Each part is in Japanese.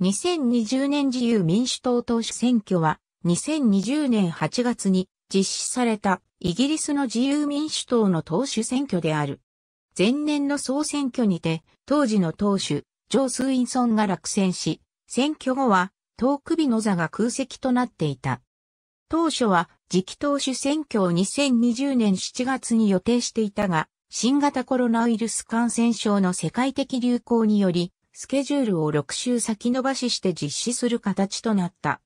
2020年自由民主党党首選挙は2020年8月に実施されたイギリスの自由民主党の党首選挙である。前年の総選挙にて当時の党首ジョー・スウィンソンが落選し、選挙後は党首の座が空席となっていた。当初は次期党首選挙を2020年7月に予定していたが、新型コロナウイルス感染症の世界的流行によりスケジュールを6週先延ばしして実施する形となった。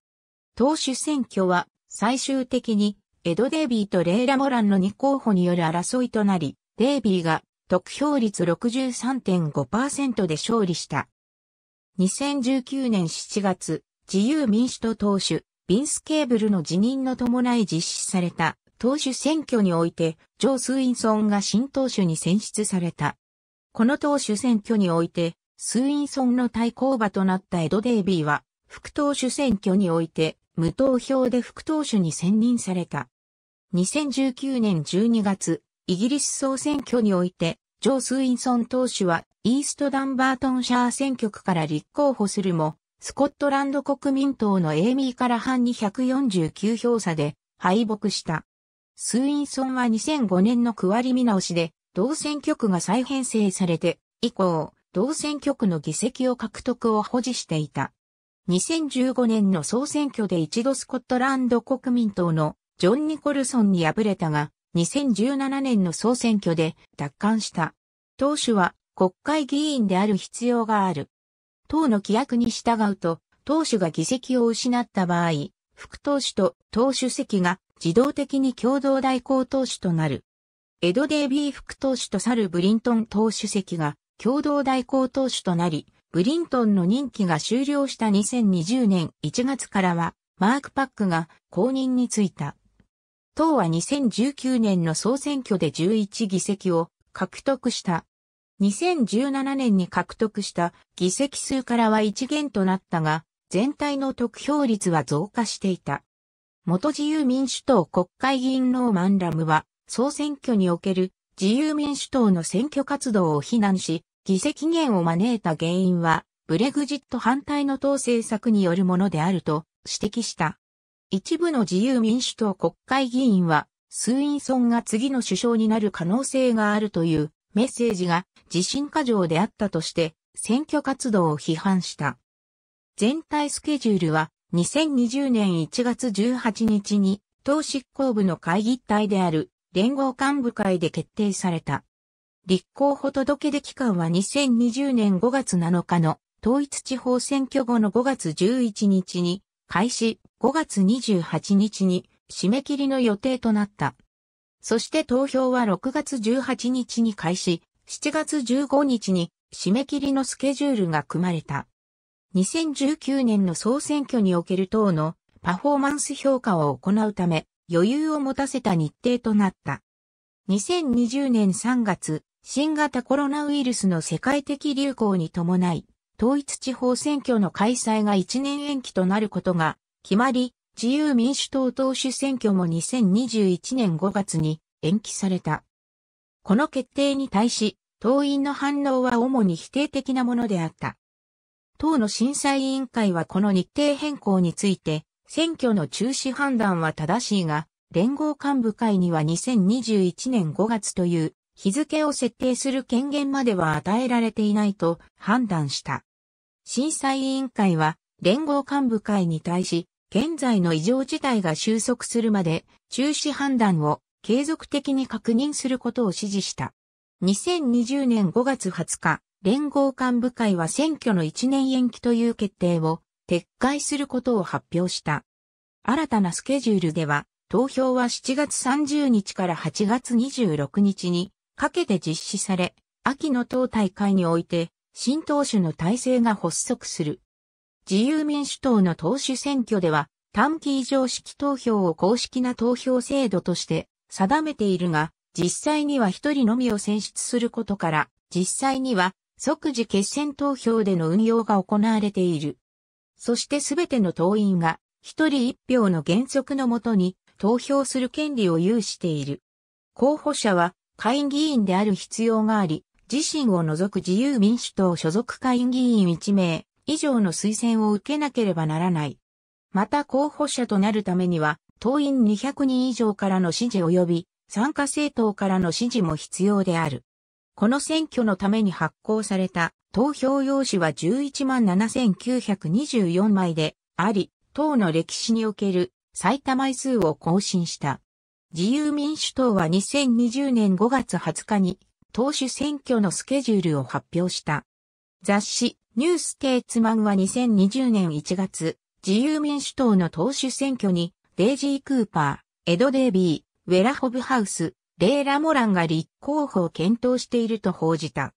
党首選挙は最終的にエド・デイビーとレイラ・モランの2候補による争いとなり、デイビーが得票率63.5%で勝利した。2019年7月、自由民主党党首、ビンス・ケーブルの辞任の伴い実施された党首選挙において、ジョー・スウィンソンが新党首に選出された。この党首選挙において、スウィンソンの対抗馬となったエド・デイビーは、副党首選挙において、無投票で副党首に選任された。2019年12月、イギリス総選挙において、ジョー・スウィンソン党首は、イーストダンバートンシャー選挙区から立候補するも、スコットランド国民党のエイミーから反に4 9票差で敗北した。スウィンソンは2005年の区割り見直しで、同選挙区が再編成されて、以降、同選挙区の議席を獲得を保持していた。2015年の総選挙で一度スコットランド国民党のジョン・ニコルソンに敗れたが、2017年の総選挙で奪還した。党首は国会議員である必要がある。党の規約に従うと、党首が議席を失った場合、副党首と党主席が自動的に共同代行党首となる。エド・デイビー副党首とサル・ブリントン党主席が共同代行投手となり、ブリントンの任期が終了した2020年1月からは、マーク・パックが公認に就いた。党は2019年の総選挙で11議席を獲得した。2017年に獲得した議席数からは1減となったが、全体の得票率は増加していた。元自由民主党国会議員ローマン・ラムは、総選挙における自由民主党の選挙活動を非難し、議席減を招いた原因は、ブレグジット反対の党政策によるものであると指摘した。一部の自由民主党国会議員は、ス院村ンソンが次の首相になる可能性があるというメッセージが自信過剰であったとして、選挙活動を批判した。全体スケジュールは、2020年1月18日に、党執行部の会議体である連合幹部会で決定された。立候補届出期間は2020年5月7日の統一地方選挙後の5月11日に開始、5月28日に締め切りの予定となった。そして投票は6月18日に開始、7月15日に締め切りのスケジュールが組まれた。2019年の総選挙における党のパフォーマンス評価を行うため余裕を持たせた日程となった。2020年3月、新型コロナウイルスの世界的流行に伴い、統一地方選挙の開催が1年延期となることが決まり、自由民主党党首選挙も2021年5月に延期された。この決定に対し、党員の反応は主に否定的なものであった。党の審査委員会はこの日程変更について、選挙の中止判断は正しいが、連合幹部会には2021年5月という日付を設定する権限までは与えられていないと判断した。審査委員会は連合幹部会に対し、現在の異常事態が収束するまで中止判断を継続的に確認することを指示した。2020年5月20日、連合幹部会は選挙の1年延期という決定を撤回することを発表した。新たなスケジュールでは、投票は7月30日から8月26日にかけて実施され、秋の党大会において、新党首の体制が発足する。自由民主党の党首選挙では、短期異常式投票を公式な投票制度として定めているが、実際には一人のみを選出することから、実際には即時決選投票での運用が行われている。そしてすべての党員が一人一票の原則のもとに投票する権利を有している。候補者は下院議員である必要があり、自身を除く自由民主党所属下院議員1名以上の推薦を受けなければならない。また候補者となるためには、党員200人以上からの支持及び、参加政党からの支持も必要である。この選挙のために発行された投票用紙は117,924枚であり、党の歴史における最多枚数を更新した。自由民主党は2020年5月20日に党首選挙のスケジュールを発表した。雑誌ニューステーツマンは2020年1月、自由民主党の党首選挙にデイジー・クーパー、エド・デイビー、ウェラ・ホブハウス、レイラ・モランが立候補を検討していると報じた。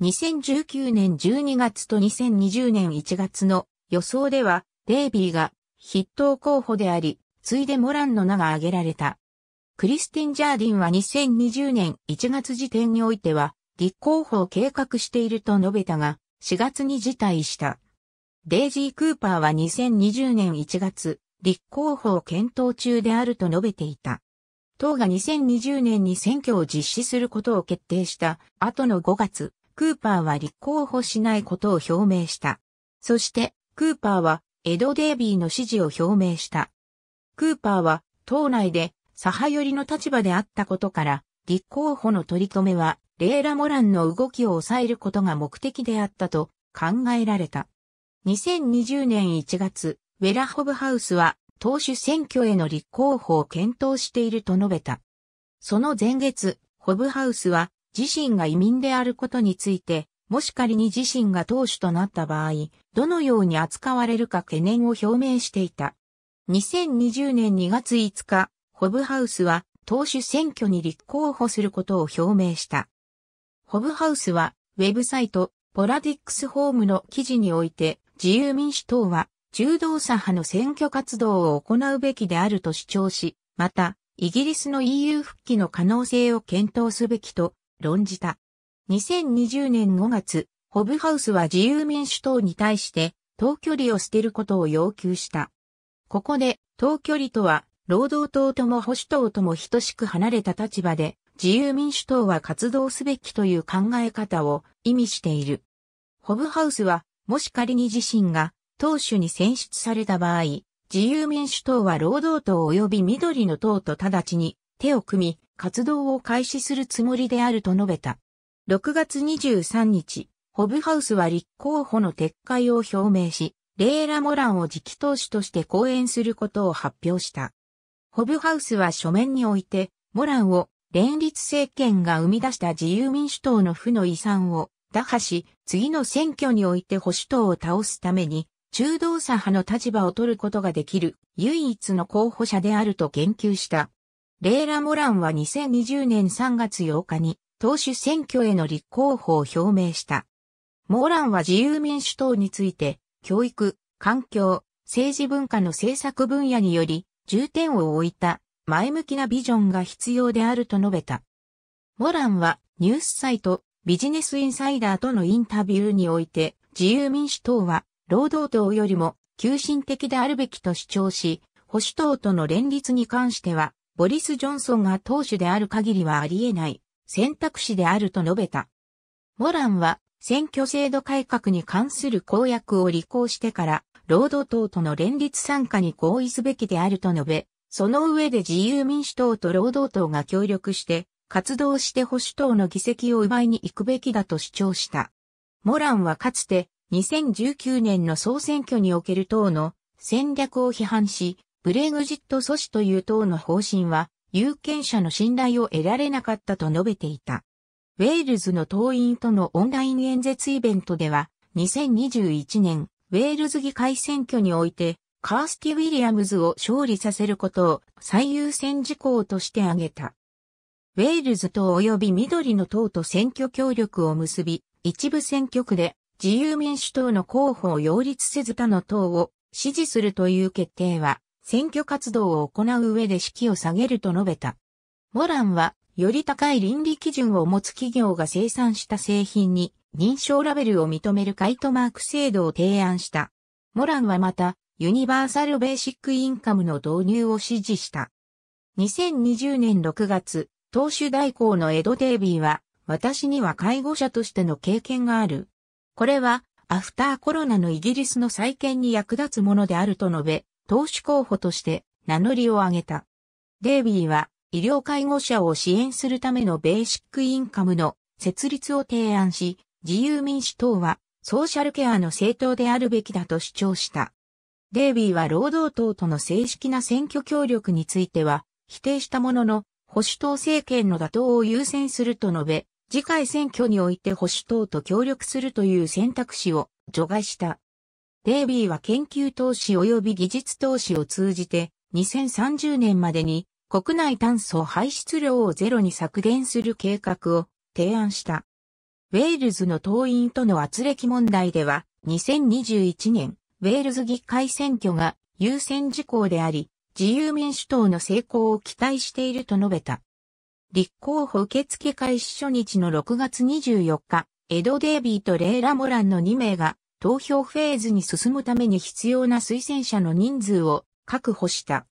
2019年12月と2020年1月の予想では、デイビーが筆頭候補であり、ついでモランの名が挙げられた。クリスティン・ジャーディンは2020年1月時点においては、立候補を計画していると述べたが、4月に辞退した。デイジー・クーパーは2020年1月、立候補を検討中であると述べていた。党が2020年に選挙を実施することを決定した後の5月、クーパーは立候補しないことを表明した。そして、クーパーはエド・デイビーの支持を表明した。クーパーは党内で左派寄りの立場であったことから、立候補の取り留めは、レーラ・モランの動きを抑えることが目的であったと考えられた。2020年1月、ウェラホブハウスは、党首選挙への立候補を検討していると述べた。その前月、ホブハウスは、自身が移民であることについて、もし仮に自身が党首となった場合、どのように扱われるか懸念を表明していた。2020年2月5日、ホブハウスは党首選挙に立候補することを表明した。ホブハウスはウェブサイトポラディックスホームの記事において自由民主党は柔道左派の選挙活動を行うべきであると主張し、またイギリスの EU 復帰の可能性を検討すべきと論じた。2020年5月、ホブハウスは自由民主党に対して、党距離を捨てることを要求した。ここで、党距離とは、労働党とも保守党とも等しく離れた立場で、自由民主党は活動すべきという考え方を意味している。ホブハウスは、もし仮に自身が党首に選出された場合、自由民主党は労働党及び緑の党と直ちに手を組み、活動を開始するつもりであると述べた。6月23日、ホブハウスは立候補の撤回を表明し、レーラ・モランを次期党首として講演することを発表した。ホブハウスは書面において、モランを連立政権が生み出した自由民主党の負の遺産を打破し、次の選挙において保守党を倒すために、中道左派の立場を取ることができる唯一の候補者であると言及した。レーラ・モランは2020年3月8日に党首選挙への立候補を表明した。モランは自由民主党について、教育、環境、政治文化の政策分野により、重点を置いた前向きなビジョンが必要であると述べた。モランはニュースサイトビジネスインサイダーとのインタビューにおいて自由民主党は労働党よりも求心的であるべきと主張し、保守党との連立に関しては、ボリス・ジョンソンが党首である限りはあり得ない選択肢であると述べた。モランは選挙制度改革に関する公約を履行してから労働党との連立参加に合意すべきであると述べ、その上で自由民主党と労働党が協力して活動して保守党の議席を奪いに行くべきだと主張した。モランはかつて2019年の総選挙における党の戦略を批判し、ブレグジット阻止という党の方針は有権者の信頼を得られなかったと述べていた。ウェールズの党員とのオンライン演説イベントでは2021年ウェールズ議会選挙において、カースティ・ウィリアムズを勝利させることを最優先事項として挙げた。ウェールズ党及び緑の党と選挙協力を結び、一部選挙区で自由民主党の候補を擁立せず他の党を支持するという決定は、選挙活動を行う上で士気を下げると述べた。モランは、より高い倫理基準を持つ企業が生産した製品に認証ラベルを認めるカイトマーク制度を提案した。モランはまた、ユニバーサルベーシックインカムの導入を指示した。2020年6月、投資代行のエド・デイビーは、私には介護者としての経験がある。これは、アフターコロナのイギリスの再建に役立つものであると述べ、投資候補として名乗りを上げた。デイビーは、医療介護者を支援するためのベーシックインカムの設立を提案し、自由民主党はソーシャルケアの政党であるべきだと主張した。デイビーは労働党との正式な選挙協力については否定したものの保守党政権の打倒を優先すると述べ、次回選挙において保守党と協力するという選択肢を除外した。デイビーは研究投資及び技術投資を通じて2030年までに国内炭素排出量をゼロに削減する計画を提案した。ウェールズの党員との圧力問題では、2021年、ウェールズ議会選挙が優先事項であり、自由民主党の成功を期待していると述べた。立候補受付開始初日の6月24日、エド・デイビーとレイラ・モランの2名が投票フェーズに進むために必要な推薦者の人数を確保した。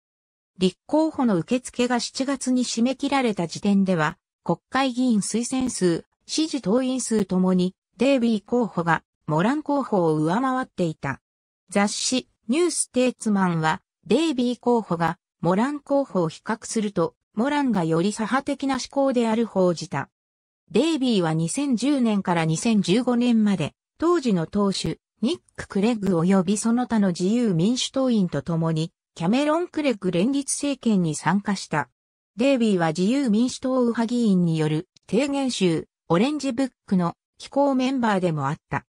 立候補の受付が7月に締め切られた時点では、国会議員推薦数支持党員数ともに、デイビー候補がモラン候補を上回っていた。雑誌、ニューステーツマンは、デイビー候補がモラン候補を比較すると、モランがより左派的な思考である報じた。デイビーは2010年から2015年まで、当時の党首、ニック・クレッグ及びその他の自由民主党員と共に、キャメロン・クレッグ連立政権に参加した。デイビーは自由民主党右派議員による提言集、オレンジブックの機構メンバーでもあった。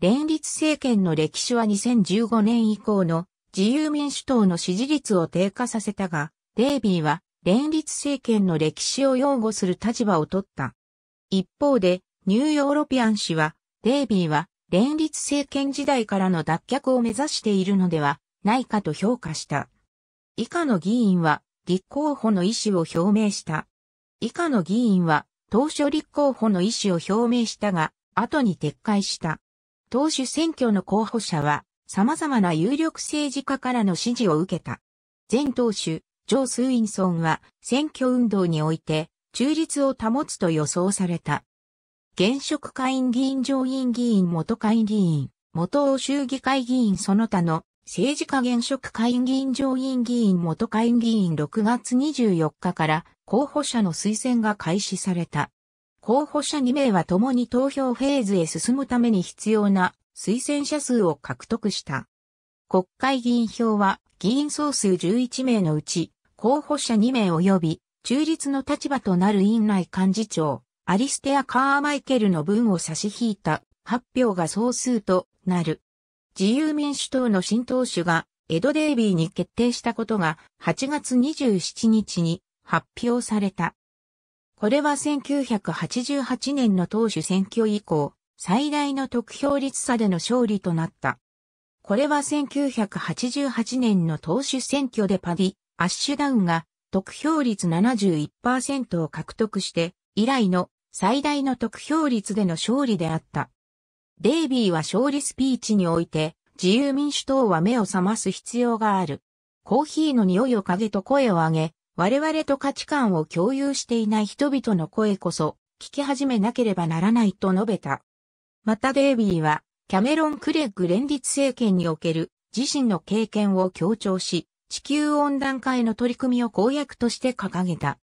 連立政権の歴史は2015年以降の自由民主党の支持率を低下させたが、デイビーは連立政権の歴史を擁護する立場を取った。一方で、ニューヨーロピアン氏は、デイビーは連立政権時代からの脱却を目指しているのではないかと評価した。以下の議員は立候補の意思を表明した。以下の議員は当初立候補の意思を表明したが、後に撤回した。党首選挙の候補者は、様々な有力政治家からの支持を受けた。前党首、ジョー・スウィンソンは、選挙運動において、中立を保つと予想された。現職下院議員上院議員元下院議員、元欧州議会議員その他の政治家現職下院議員上院議員元下院議員6月24日から候補者の推薦が開始された。候補者2名は共に投票フェーズへ進むために必要な推薦者数を獲得した。国会議員票は議員総数11名のうち候補者2名及び中立の立場となる院内幹事長アリステア・カーマイケルの分を差し引いた発表が総数となる。自由民主党の新党首がエド・デイビーに決定したことが8月27日に発表された。これは1988年の党首選挙以降、最大の得票率差での勝利となった。これは1988年の党首選挙でパディ・アッシュダウンが得票率71%を獲得して、以来の最大の得票率での勝利であった。デイビーは勝利スピーチにおいて、自由民主党は目を覚ます必要がある。コーヒーの匂いを嗅げと声を上げ、我々と価値観を共有していない人々の声こそ、聞き始めなければならないと述べた。またデイビーは、キャメロン・クレッグ連立政権における自身の経験を強調し、地球温暖化への取り組みを公約として掲げた。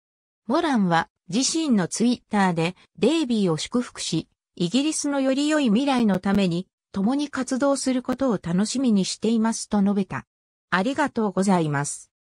モランは自身のツイッターでデイビーを祝福し、イギリスのより良い未来のために共に活動することを楽しみにしていますと述べた。ありがとうございます。